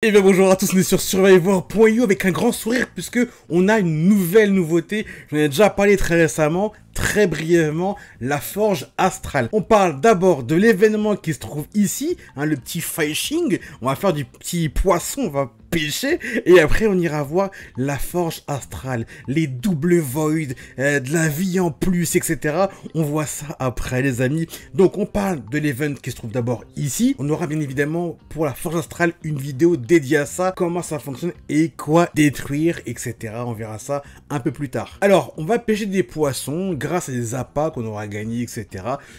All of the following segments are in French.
Et eh bien bonjour à tous, on est sur Survivor.io avec un grand sourire puisque on a une nouvelle nouveauté, j'en ai déjà parlé très récemment, très brièvement la forge astrale. On parle d'abord de l'événement qui se trouve ici, hein, le petit fishing, on va faire du petit poisson, on va pêcher, et après on ira voir la forge astrale, les doubles voids, euh, de la vie en plus, etc. On voit ça après les amis. Donc on parle de l'événement qui se trouve d'abord ici. On aura bien évidemment pour la forge astrale une vidéo dédiée à ça, comment ça fonctionne et quoi détruire, etc. On verra ça un peu plus tard. Alors on va pêcher des poissons, grâce à des appâts qu'on aura gagnés, etc.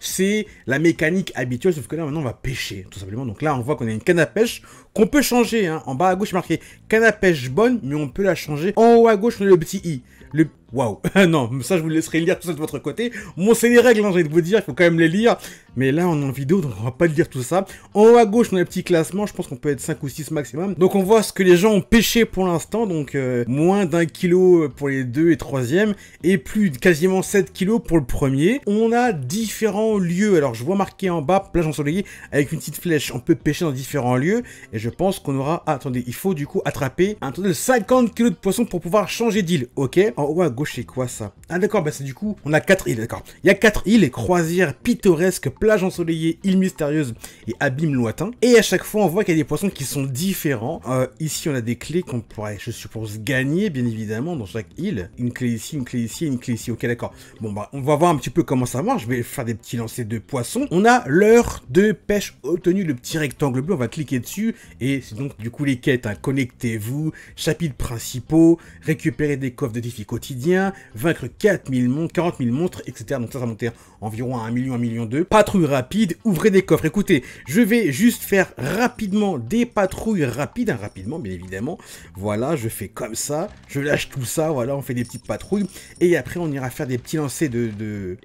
C'est la mécanique habituelle, sauf que là, maintenant, on va pêcher, tout simplement. Donc là, on voit qu'on a une canne à pêche qu'on peut changer. Hein. En bas à gauche, marqué canne à pêche bonne, mais on peut la changer. En haut à gauche, on a le petit i le... Waouh Non, ça je vous laisserai lire tout ça de votre côté. Bon, c'est les règles, hein, j'ai envie de vous dire, il faut quand même les lire. Mais là, on est en vidéo, donc on va pas lire tout ça. En haut à gauche, on a le petit classement, je pense qu'on peut être 5 ou 6 maximum. Donc on voit ce que les gens ont pêché pour l'instant, donc euh, moins d'un kilo pour les deux et troisième, et plus de quasiment 7 kilos pour le premier. On a différents lieux, alors je vois marqué en bas, plage ensoleillée, avec une petite flèche, on peut pêcher dans différents lieux, et je pense qu'on aura... Ah, attendez, il faut du coup attraper un total de 50 kilos de poissons pour pouvoir changer d'île, ok en haut à gauche, c'est quoi ça Ah d'accord, bah c'est du coup, on a quatre îles, d'accord. Il y a quatre îles, croisières pittoresques, plages ensoleillées, îles mystérieuses et abîmes lointains. Et à chaque fois, on voit qu'il y a des poissons qui sont différents. Euh, ici, on a des clés qu'on pourrait, je suppose, gagner, bien évidemment, dans chaque île. Une clé ici, une clé ici, une clé ici. Ok, d'accord. Bon, bah, on va voir un petit peu comment ça marche. Je vais faire des petits lancers de poissons. On a l'heure de pêche obtenue, le petit rectangle bleu. On va cliquer dessus. Et c'est donc, du coup, les quêtes. Hein. Connectez-vous, chapitres principaux, récupérer des coffres de difficulté quotidien, vaincre 4000 montres, 40 000 montres, etc. Donc ça, ça montait environ à 1 million, 1 million 2. Patrouille rapide, ouvrez des coffres. Écoutez, je vais juste faire rapidement des patrouilles rapides, hein, rapidement bien évidemment. Voilà, je fais comme ça, je lâche tout ça, voilà, on fait des petites patrouilles. Et après, on ira faire des petits lancers de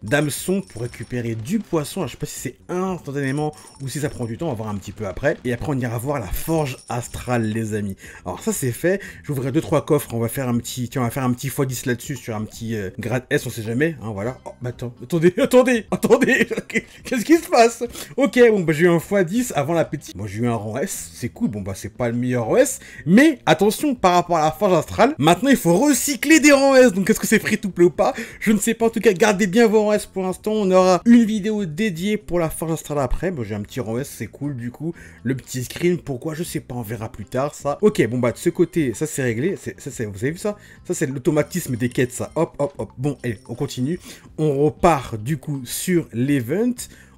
pour récupérer du poisson. je sais pas si c'est instantanément ou si ça prend du temps, on va voir un petit peu après. Et après, on ira voir la forge astrale, les amis. Alors ça, c'est fait. J'ouvrirai 2-3 coffres, on va faire un petit, tiens, on va faire un petit x là-dessus sur un petit euh, grade S, on sait jamais. Hein, voilà. Oh, bah, attends, attendez, attendez, attendez. Qu'est-ce qui se passe Ok, bon, bah j'ai eu un x10 avant l'appétit. Moi, bon, j'ai eu un rang S, c'est cool. Bon, bah c'est pas le meilleur OS Mais attention, par rapport à la forge astrale, maintenant il faut recycler des rangs S. Donc est-ce que c'est free to play ou pas Je ne sais pas. En tout cas, gardez bien vos rangs S pour l'instant. On aura une vidéo dédiée pour la forge astrale après. Bon, j'ai un petit rang S, c'est cool du coup. Le petit screen, pourquoi Je sais pas, on verra plus tard ça. Ok, bon, bah de ce côté, ça c'est réglé. Ça, vous avez vu ça Ça c'est l'automatisme des quêtes, ça. Hop, hop, hop. Bon, allez, on continue. On repart du coup sur l'event.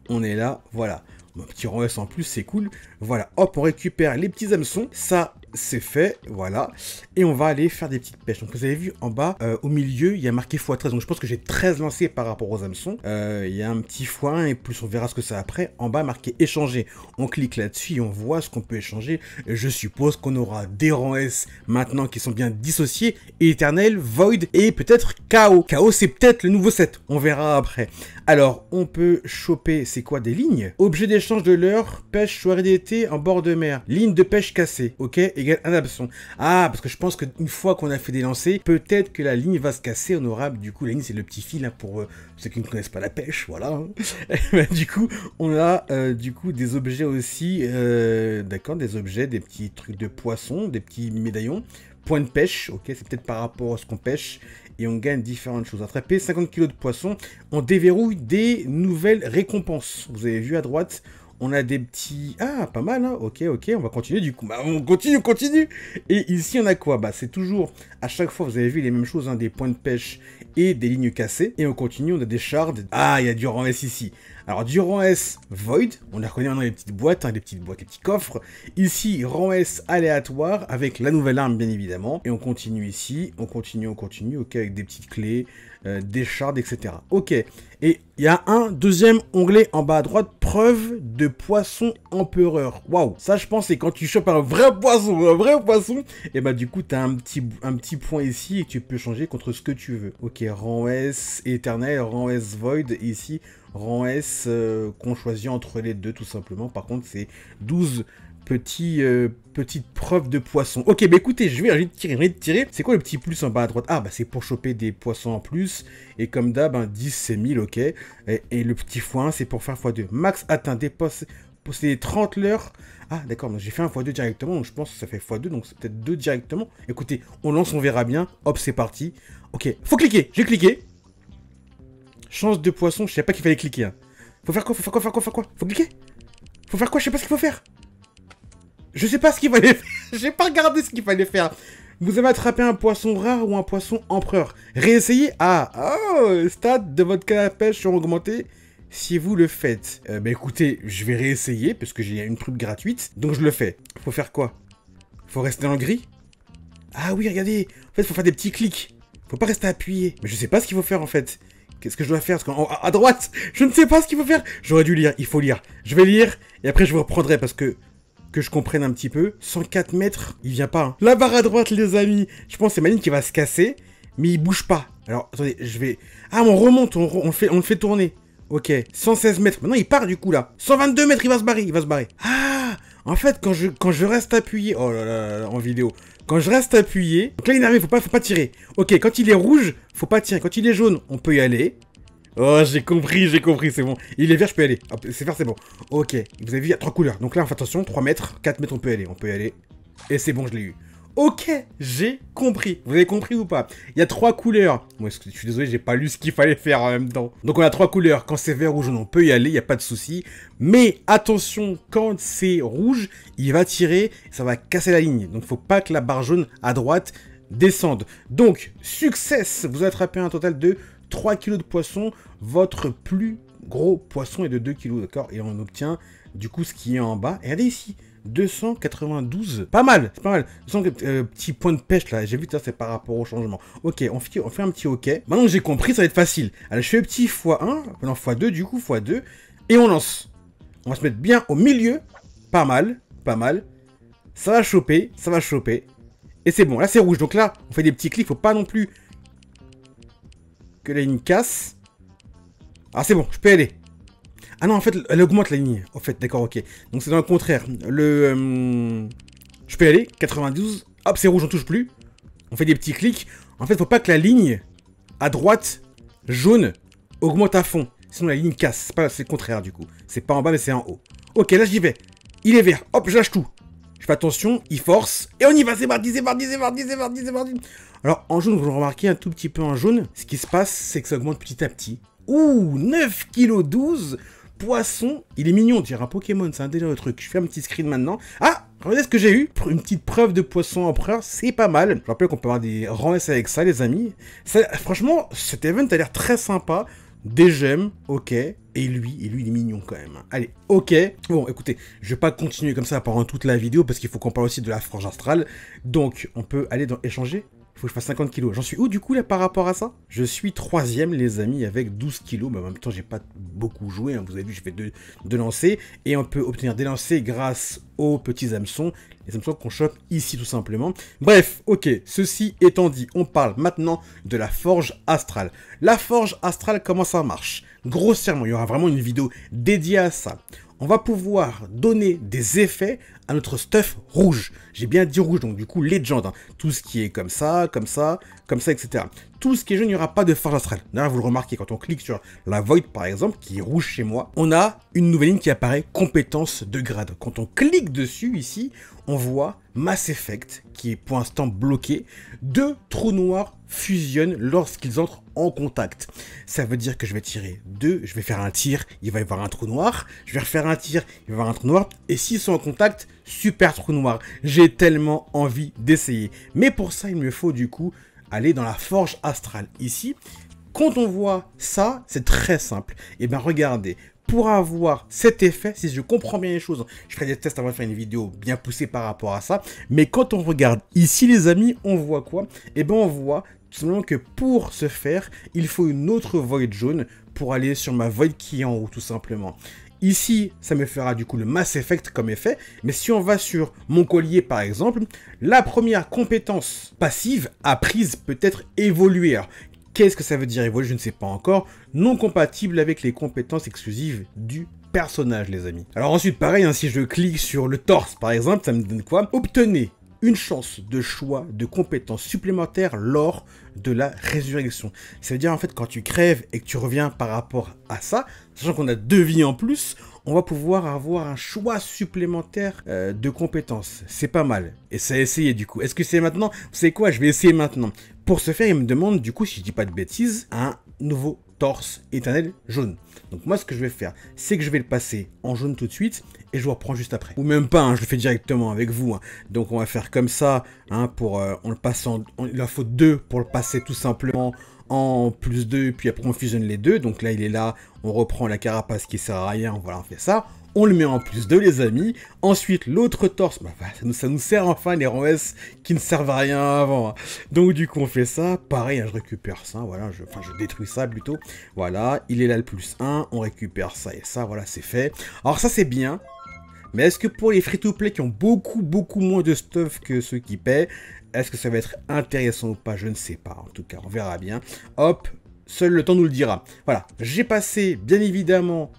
On est là, voilà. Mon petit S en plus, c'est cool. Voilà, hop, on récupère les petits hameçons. Ça, c'est fait, voilà. Et on va aller faire des petites pêches. Donc vous avez vu en bas, euh, au milieu, il y a marqué x13. Donc je pense que j'ai 13 lancés par rapport aux hameçons. Euh, il y a un petit x1 et plus on verra ce que c'est après. En bas, marqué échanger. On clique là-dessus on voit ce qu'on peut échanger. Je suppose qu'on aura des rangs S maintenant qui sont bien dissociés. Éternel, Void et peut-être Chaos. Chaos c'est peut-être le nouveau set. On verra après. Alors on peut choper, c'est quoi des lignes Objet d'échange de l'heure, pêche soirée d'été en bord de mer. Ligne de pêche cassée, ok un absent Ah, parce que je pense qu'une fois qu'on a fait des lancers, peut-être que la ligne va se casser. honorable, du coup, la ligne, c'est le petit fil hein, euh, pour ceux qui ne connaissent pas la pêche, voilà. Hein. Eh ben, du coup, on a euh, du coup des objets aussi, euh, d'accord, des objets, des petits trucs de poisson, des petits médaillons. Point de pêche, ok, c'est peut-être par rapport à ce qu'on pêche et on gagne différentes choses. Attraper 50 kg de poisson on déverrouille des nouvelles récompenses. Vous avez vu à droite, on a des petits... Ah, pas mal, hein Ok, ok, on va continuer du coup. Bah, on continue, on continue Et ici, on a quoi Bah, c'est toujours... À chaque fois, vous avez vu les mêmes choses, hein, des points de pêche et des lignes cassées. Et on continue, on a des shards. Ah, il y a du S ici. Alors du rang S Void, on a reconnaît dans les petites boîtes, des hein, petites boîtes, des petits coffres. Ici, rang S aléatoire avec la nouvelle arme bien évidemment. Et on continue ici, on continue, on continue, ok, avec des petites clés, euh, des shards, etc. Ok, et il y a un deuxième onglet en bas à droite, preuve de poisson empereur. Waouh, ça je pense c'est quand tu chopes un vrai poisson, un vrai poisson, et bah du coup t'as un petit, un petit point ici et tu peux changer contre ce que tu veux. Ok, rang S éternel, rang S void, ici rang S euh, qu'on choisit entre les deux tout simplement. Par contre, c'est 12 petits, euh, petites preuves de poissons. Ok, bah écoutez, je vais de tirer, tirer. C'est quoi le petit plus en bas à droite Ah, bah c'est pour choper des poissons en plus. Et comme d'hab, 10 hein, c'est 1000, ok. Et, le petit x1, c'est pour faire x2. Max atteint des postes c'est 30 l'heure. Ah, d'accord, j'ai fait un x2 directement, je pense que ça fait x2, donc c'est peut-être 2 directement. Écoutez, on lance, on verra bien. Hop, c'est parti. Ok, faut cliquer, j'ai cliqué. Chance de poisson, je sais pas qu'il fallait cliquer. Hein. Faut faire quoi Faut faire quoi Faut faire quoi Faut Faut cliquer Faut faire quoi Je sais pas ce qu'il faut faire. Je sais pas ce qu'il fallait faire. J'ai pas regardé ce qu'il fallait faire. Vous avez attrapé un poisson rare ou un poisson empereur. Réessayez. Ah, oh, stade de votre canne à pêche sont augmentés si vous le faites. Euh, bah écoutez, je vais réessayer parce que j'ai une truc gratuite, donc je le fais. Faut faire quoi Faut rester dans le gris Ah oui, regardez, en fait faut faire des petits clics. Faut pas rester appuyé. Mais je sais pas ce qu'il faut faire en fait. Qu'est-ce que je dois faire Parce à droite, je ne sais pas ce qu'il faut faire. J'aurais dû lire, il faut lire. Je vais lire et après je vous reprendrai parce que que je comprenne un petit peu. 104 mètres, il vient pas. Hein. La barre à droite, les amis. Je pense que c'est ma qui va se casser, mais il bouge pas. Alors, attendez, je vais... Ah, on remonte, on, fait, on le fait tourner. Ok, 116 mètres. Maintenant, il part du coup, là. 122 mètres, il va se barrer, il va se barrer. Ah en fait, quand je, quand je reste appuyé... Oh là là, en vidéo. Quand je reste appuyé... Donc là, il n'arrive, faut pas, faut pas tirer. Ok, quand il est rouge, faut pas tirer. Quand il est jaune, on peut y aller. Oh, j'ai compris, j'ai compris, c'est bon. Il est vert, je peux y aller. C'est vert, c'est bon. Ok, vous avez vu, il y a trois couleurs. Donc là, on fait attention, 3 mètres, 4 mètres, on peut y aller. On peut y aller. Et c'est bon, je l'ai eu. Ok, j'ai compris. Vous avez compris ou pas Il y a trois couleurs. Moi, je suis désolé, j'ai pas lu ce qu'il fallait faire en même temps. Donc on a trois couleurs. Quand c'est vert, ou jaune, on peut y aller, il n'y a pas de souci. Mais attention, quand c'est rouge, il va tirer, ça va casser la ligne. Donc faut pas que la barre jaune à droite descende. Donc, succès Vous attrapez un total de 3 kg de poisson. Votre plus gros poisson est de 2 kg, d'accord Et on obtient du coup ce qui est en bas. regardez ici, 292. Pas mal, c'est pas mal. Euh, petit point de pêche là, j'ai vu ça, c'est par rapport au changement. Ok, on fait, on fait un petit ok. Maintenant que j'ai compris, ça va être facile. Allez, je fais petit x1, non x2 du coup, x2, et on lance. On va se mettre bien au milieu. Pas mal, pas mal. Ça va choper, ça va choper. Et c'est bon, là c'est rouge. Donc là, on fait des petits clics, faut pas non plus que la ligne casse. Ah c'est bon, je peux aller. Ah non, en fait, elle augmente la ligne. En fait, d'accord, ok. Donc c'est dans le contraire. Le... Euh, je peux aller, 92. Hop, c'est rouge, on touche plus. On fait des petits clics. En fait, faut pas que la ligne à droite, jaune, augmente à fond. Sinon, la ligne casse. C'est le contraire, du coup. C'est pas en bas, mais c'est en haut. Ok, là, j'y vais. Il est vert. Hop, j'achète tout. Je fais attention, il force. Et on y va, c'est parti, c'est parti, c'est parti, c'est parti, c'est parti. Alors, en jaune, vous le remarquez un tout petit peu en jaune. Ce qui se passe, c'est que ça augmente petit à petit. Ouh, 9 kg 12 poisson. Il est mignon, on hein, un Pokémon, c'est un délire de truc. Je fais un petit screen maintenant. Ah Regardez ce que j'ai eu, une petite preuve de poisson empereur, c'est pas mal. Je rappelle qu'on peut avoir des rangs avec ça, les amis. franchement, cet event a l'air très sympa. Des gemmes, ok. Et lui, et lui, il est mignon quand même. Allez, ok. Bon, écoutez, je vais pas continuer comme ça pendant toute la vidéo parce qu'il faut qu'on parle aussi de la frange astrale. Donc, on peut aller dans échanger faut que je fasse 50 kilos. J'en suis où du coup là par rapport à ça Je suis troisième les amis avec 12 kilos, mais en même temps j'ai pas beaucoup joué, hein. vous avez vu je fais deux, de lancers, et on peut obtenir des lancers grâce aux petits hameçons, les hameçons qu'on chope ici tout simplement. Bref, ok, ceci étant dit, on parle maintenant de la forge astrale. La forge astrale, comment ça marche Grossièrement, il y aura vraiment une vidéo dédiée à ça on va pouvoir donner des effets à notre stuff rouge. J'ai bien dit rouge, donc du coup, légende. Hein. Tout ce qui est comme ça, comme ça, comme ça, etc. Tout ce qui est jaune, il n'y aura pas de forge astrale. D'ailleurs, vous le remarquez, quand on clique sur la Void, par exemple, qui est rouge chez moi, on a une nouvelle ligne qui apparaît, compétence de grade. Quand on clique dessus, ici, on voit Mass Effect, qui est pour l'instant bloqué. Deux trous noirs fusionnent lorsqu'ils entrent en contact. Ça veut dire que je vais tirer deux, je vais faire un tir, il va y avoir un trou noir, je vais refaire un tir, il va y avoir un trou noir, et s'ils sont en contact, super trou noir. J'ai tellement envie d'essayer. Mais pour ça, il me faut du coup aller dans la forge astrale. Ici, quand on voit ça, c'est très simple. Et eh bien regardez, pour avoir cet effet, si je comprends bien les choses, je ferai des tests avant de faire une vidéo bien poussée par rapport à ça. Mais quand on regarde ici, les amis, on voit quoi Et eh bien on voit tout simplement que pour ce faire, il faut une autre Void jaune pour aller sur ma Void qui est en haut, tout simplement. Ici, ça me fera du coup le Mass Effect comme effet, mais si on va sur mon collier par exemple, la première compétence passive apprise peut être évoluer. Qu'est-ce que ça veut dire évoluer Je ne sais pas encore. Non compatible avec les compétences exclusives du personnage, les amis. Alors ensuite, pareil, hein, si je clique sur le torse, par exemple, ça me donne quoi Obtenez une chance de choix de compétences supplémentaires lors de la résurrection. cest à dire en fait quand tu crèves et que tu reviens par rapport à ça, sachant qu'on a deux vies en plus, on va pouvoir avoir un choix supplémentaire euh, de compétences. C'est pas mal. Et ça a essayé du coup. Est-ce que c'est maintenant C'est quoi Je vais essayer maintenant. Pour ce faire, il me demande du coup, si je dis pas de bêtises, un nouveau torse éternel jaune. Donc moi, ce que je vais faire, c'est que je vais le passer en jaune tout de suite et je vous reprends juste après. Ou même pas, hein, je le fais directement avec vous. Hein. Donc on va faire comme ça, hein, pour, euh, on le passe en, il en faut deux pour le passer tout simplement en plus 2, puis après on fusionne les deux. Donc là, il est là, on reprend la carapace qui sert à rien, voilà, on fait ça on le met en plus de les amis. Ensuite, l'autre torse, bah, bah ça, nous, sert enfin les ROS qui ne servent à rien avant. Hein. Donc du coup, on fait ça. Pareil, hein, je récupère ça, voilà, je, enfin je détruis ça plutôt. Voilà, il est là le plus 1, on récupère ça et ça, voilà, c'est fait. Alors ça, c'est bien. Mais est-ce que pour les free-to-play qui ont beaucoup, beaucoup moins de stuff que ceux qui paient, est-ce que ça va être intéressant ou pas Je ne sais pas. En tout cas, on verra bien. Hop, seul le temps nous le dira. Voilà, j'ai passé, bien évidemment,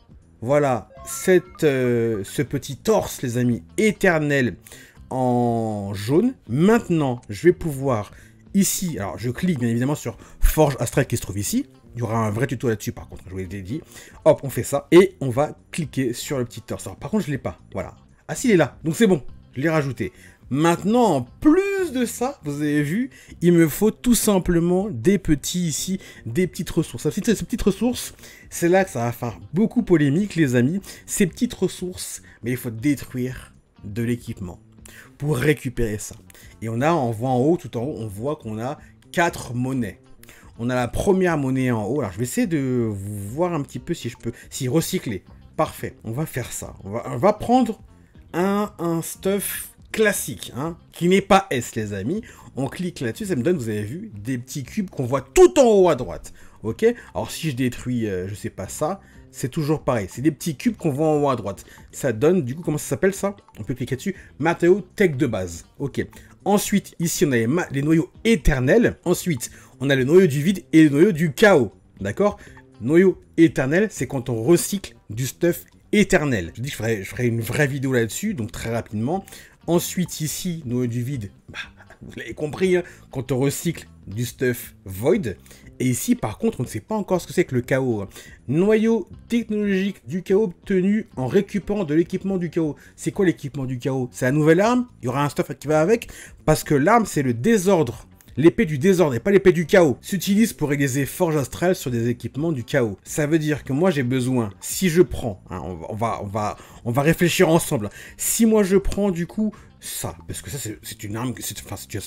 voilà, cette, euh, ce petit torse, les amis, éternel en jaune. Maintenant, je vais pouvoir ici, alors je clique bien évidemment sur Forge Astral qui se trouve ici. Il y aura un vrai tuto là-dessus par contre, je vous l'ai dit. Hop, on fait ça et on va cliquer sur le petit torse. Alors, par contre, je l'ai pas, voilà. Ah si, il est là, donc c'est bon, je l'ai rajouté. Maintenant, en plus de ça, vous avez vu, il me faut tout simplement des petits ici, des petites ressources. Ces petites, ressources, c'est là que ça va faire beaucoup polémique, les amis. Ces petites ressources, mais il faut détruire de l'équipement pour récupérer ça. Et on a, on voit en haut, tout en haut, on voit qu'on a quatre monnaies. On a la première monnaie en haut. Alors, je vais essayer de voir un petit peu si je peux, si recycler. Parfait, on va faire ça. On va, prendre un, un stuff classique, hein, qui n'est pas S, les amis. On clique là-dessus, ça me donne, vous avez vu, des petits cubes qu'on voit tout en haut à droite. Ok Alors si je détruis, je euh, je sais pas ça, c'est toujours pareil. C'est des petits cubes qu'on voit en haut à droite. Ça donne, du coup, comment ça s'appelle ça On peut cliquer dessus. Matteo Tech de base. Ok. Ensuite, ici, on a les, noyaux éternels. Ensuite, on a le noyau du vide et le noyau du chaos. D'accord Noyau éternel, c'est quand on recycle du stuff éternel. Je dis je ferai une vraie vidéo là-dessus, donc très rapidement. Ensuite, ici, noyau euh, du vide, bah, vous l'avez compris, hein, quand on recycle du stuff void. Et ici, par contre, on ne sait pas encore ce que c'est que le chaos. Hein. Noyau technologique du chaos obtenu en récupérant de l'équipement du chaos. C'est quoi l'équipement du chaos C'est la nouvelle arme Il y aura un stuff qui va avec Parce que l'arme, c'est le désordre L'épée du désordre et pas l'épée du chaos s'utilise pour aiguiser Forge astrales sur des équipements du chaos. Ça veut dire que moi j'ai besoin, si je prends, hein, on, va, on, va, on va réfléchir ensemble, si moi je prends du coup ça, parce que ça c'est une arme, c'est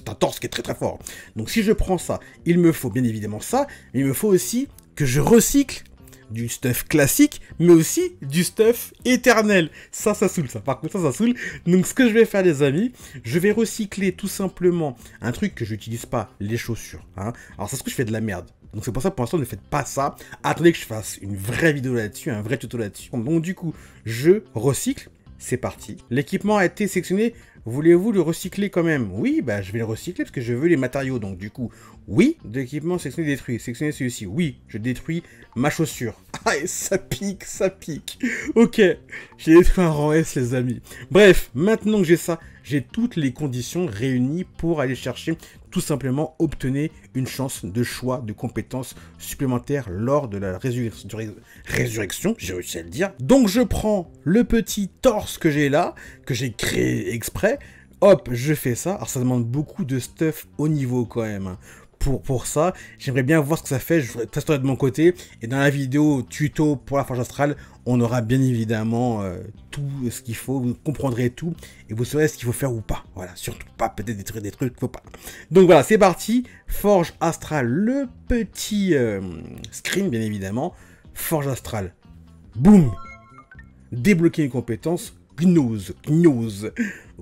un torse qui est très très fort. Donc si je prends ça, il me faut bien évidemment ça, mais il me faut aussi que je recycle du stuff classique, mais aussi du stuff éternel. Ça, ça saoule, ça. Par contre, ça, ça saoule. Donc, ce que je vais faire, les amis, je vais recycler tout simplement un truc que j'utilise pas, les chaussures. Hein. Alors, ça ce que je fais de la merde. Donc c'est pour ça pour l'instant ne faites pas ça. Attendez que je fasse une vraie vidéo là-dessus, un vrai tuto là-dessus. Donc du coup, je recycle, c'est parti. L'équipement a été sélectionné Voulez-vous le recycler quand même Oui, bah je vais le recycler parce que je veux les matériaux. Donc du coup, oui, d'équipement sectionné détruit. sectionné celui-ci. Oui, je détruis ma chaussure. Ah, ça pique, ça pique. Ok, j'ai détruit un rang S, les amis. Bref, maintenant que j'ai ça, j'ai toutes les conditions réunies pour aller chercher tout simplement obtenez une chance de choix de compétences supplémentaires lors de la résurrection, j'ai réussi à le dire. Donc je prends le petit torse que j'ai là, que j'ai créé exprès, hop, je fais ça. Alors ça demande beaucoup de stuff au niveau quand même. Hein pour, ça. J'aimerais bien voir ce que ça fait, je testerai de mon côté. Et dans la vidéo tuto pour la forge astrale, on aura bien évidemment euh, tout ce qu'il faut, vous comprendrez tout et vous saurez ce qu'il faut faire ou pas. Voilà, surtout pas peut-être détruire des trucs, faut pas. Donc voilà, c'est parti. Forge astrale, le petit euh, screen bien évidemment. Forge astrale, boum Débloquer une compétence, Gnose, gnose,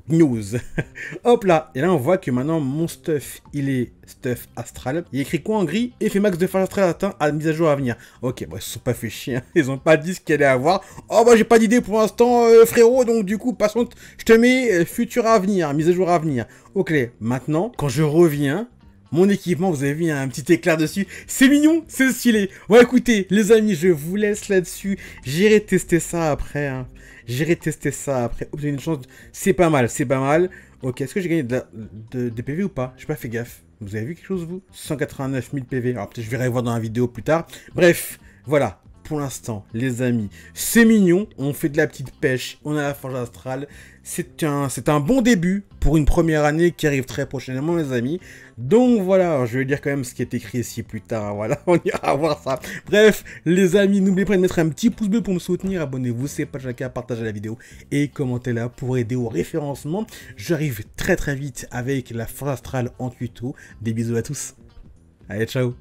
gnose. Hop là, et là on voit que maintenant mon stuff, il est stuff astral. Il écrit quoi en gris Effet max de phase astral atteint à mise à jour à venir. Ok, bon, bah, ils se sont pas fait chier, hein. ils ont pas dit ce qu'il allait avoir. Oh bah j'ai pas d'idée pour l'instant euh, frérot, donc du coup passons, je te mets euh, futur à venir, mise à jour à venir. Ok, maintenant, quand je reviens, mon équipement, vous avez vu, un petit éclair dessus. C'est mignon, c'est stylé. Bon, écoutez, les amis, je vous laisse là-dessus. J'irai tester ça après. Hein. J'irai tester ça après. Obtenir une chance. C'est pas mal, c'est pas mal. Ok, est-ce que j'ai gagné de, des PV ou pas J'ai pas fait gaffe. Vous avez vu quelque chose, vous 189 000 PV. Alors, peut-être je verrai voir dans la vidéo plus tard. Bref, voilà pour l'instant, les amis. C'est mignon, on fait de la petite pêche, on a la forge astrale. C'est un, un bon début pour une première année qui arrive très prochainement, les amis. Donc voilà, je vais dire quand même ce qui est écrit ici plus tard. Hein, voilà, on ira voir ça. Bref, les amis, n'oubliez pas de mettre un petit pouce bleu pour me soutenir. Abonnez-vous, c'est pas chacun, partager la vidéo et commentez là pour aider au référencement. J'arrive très très vite avec la forge astrale en tuto. Des bisous à tous. Allez, ciao